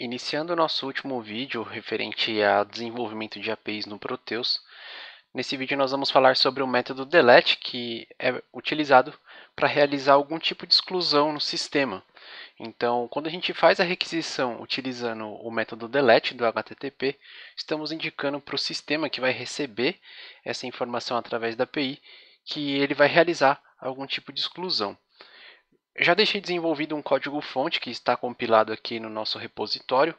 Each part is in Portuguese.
Iniciando nosso último vídeo referente a desenvolvimento de APIs no Proteus, nesse vídeo nós vamos falar sobre o método delete que é utilizado para realizar algum tipo de exclusão no sistema. Então, quando a gente faz a requisição utilizando o método delete do HTTP, estamos indicando para o sistema que vai receber essa informação através da API que ele vai realizar algum tipo de exclusão. Já deixei desenvolvido um código-fonte que está compilado aqui no nosso repositório,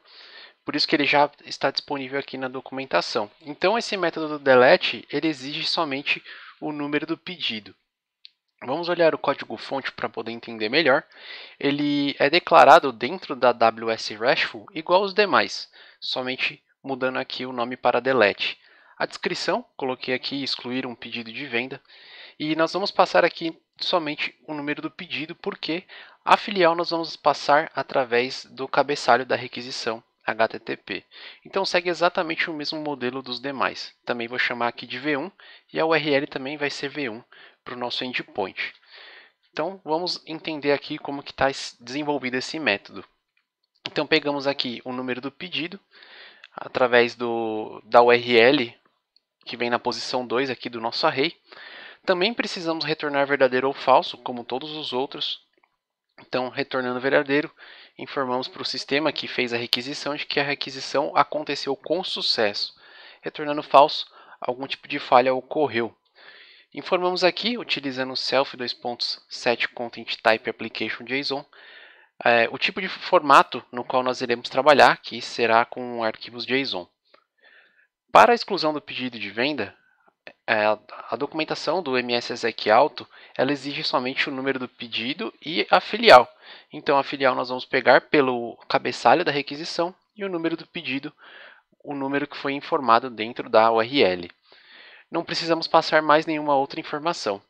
por isso que ele já está disponível aqui na documentação. Então esse método delete ele exige somente o número do pedido. Vamos olhar o código-fonte para poder entender melhor. Ele é declarado dentro da WS RESTful igual aos demais, somente mudando aqui o nome para delete. A descrição, coloquei aqui excluir um pedido de venda. E nós vamos passar aqui somente o número do pedido, porque a filial nós vamos passar através do cabeçalho da requisição HTTP. Então segue exatamente o mesmo modelo dos demais. Também vou chamar aqui de V1 e a URL também vai ser V1 para o nosso endpoint. Então vamos entender aqui como que está desenvolvido esse método. Então pegamos aqui o número do pedido através do, da URL que vem na posição 2 aqui do nosso array. Também precisamos retornar verdadeiro ou falso, como todos os outros. Então, retornando verdadeiro, informamos para o sistema que fez a requisição de que a requisição aconteceu com sucesso. Retornando falso, algum tipo de falha ocorreu. Informamos aqui, utilizando o self 2.7 content type application JSON, é, o tipo de formato no qual nós iremos trabalhar, que será com arquivos JSON. Para a exclusão do pedido de venda, é, a documentação do Exec Auto ela exige somente o número do pedido e a filial. Então, a filial nós vamos pegar pelo cabeçalho da requisição e o número do pedido, o número que foi informado dentro da URL. Não precisamos passar mais nenhuma outra informação.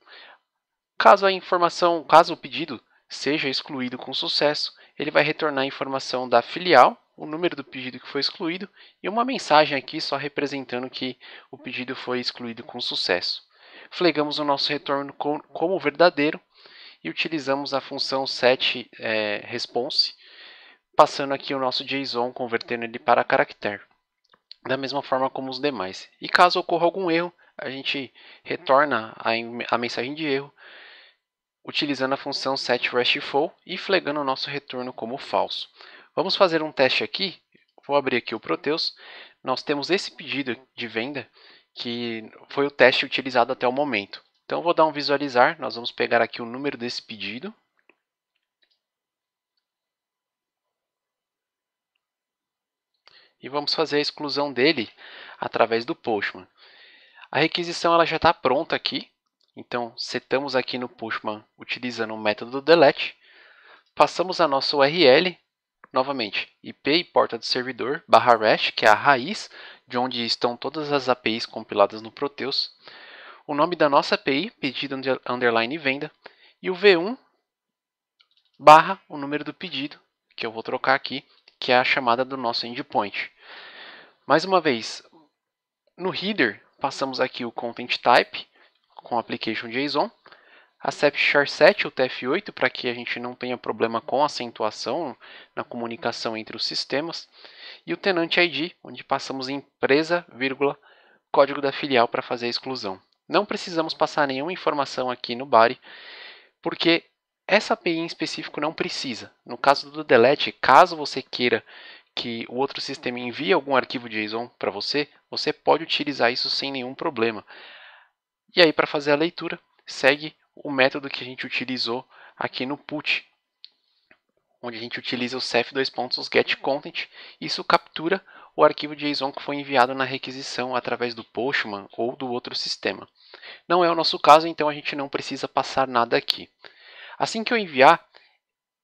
Caso a informação, caso o pedido seja excluído com sucesso, ele vai retornar a informação da filial o número do pedido que foi excluído e uma mensagem aqui só representando que o pedido foi excluído com sucesso. Flegamos o nosso retorno como verdadeiro e utilizamos a função set é, response, passando aqui o nosso JSON, convertendo ele para caractere, da mesma forma como os demais. E caso ocorra algum erro, a gente retorna a, a mensagem de erro utilizando a função set e flegando o nosso retorno como falso. Vamos fazer um teste aqui. Vou abrir aqui o Proteus. Nós temos esse pedido de venda, que foi o teste utilizado até o momento. Então, vou dar um visualizar. Nós vamos pegar aqui o número desse pedido. E vamos fazer a exclusão dele através do Postman. A requisição ela já está pronta aqui. Então, setamos aqui no Pushman utilizando o método delete. Passamos a nossa URL, Novamente, IP e porta de servidor, barra REST, que é a raiz de onde estão todas as APIs compiladas no Proteus, o nome da nossa API, pedido underline venda, e o V1 barra o número do pedido, que eu vou trocar aqui, que é a chamada do nosso endpoint. Mais uma vez, no header, passamos aqui o content type com application JSON, a CEPCHAR 7 ou TF8 para que a gente não tenha problema com acentuação na comunicação entre os sistemas, e o tenant ID, onde passamos empresa, vírgula, código da filial para fazer a exclusão. Não precisamos passar nenhuma informação aqui no body, porque essa API em específico não precisa. No caso do delete, caso você queira que o outro sistema envie algum arquivo JSON para você, você pode utilizar isso sem nenhum problema. E aí, para fazer a leitura, segue o método que a gente utilizou aqui no put, onde a gente utiliza o cef dois pontos Isso captura o arquivo JSON que foi enviado na requisição através do Postman ou do outro sistema. Não é o nosso caso, então a gente não precisa passar nada aqui. Assim que eu enviar,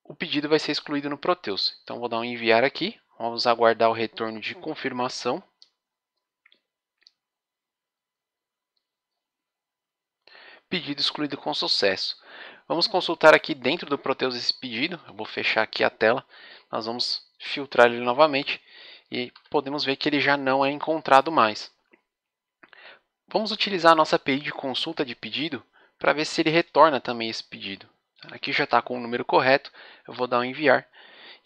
o pedido vai ser excluído no Proteus. Então vou dar um enviar aqui, vamos aguardar o retorno de confirmação. pedido excluído com sucesso. Vamos consultar aqui dentro do Proteus esse pedido, eu vou fechar aqui a tela, nós vamos filtrar ele novamente e podemos ver que ele já não é encontrado mais. Vamos utilizar a nossa API de consulta de pedido para ver se ele retorna também esse pedido. Aqui já está com o número correto, eu vou dar um enviar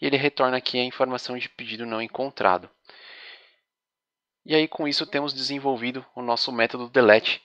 e ele retorna aqui a informação de pedido não encontrado. E aí com isso temos desenvolvido o nosso método delete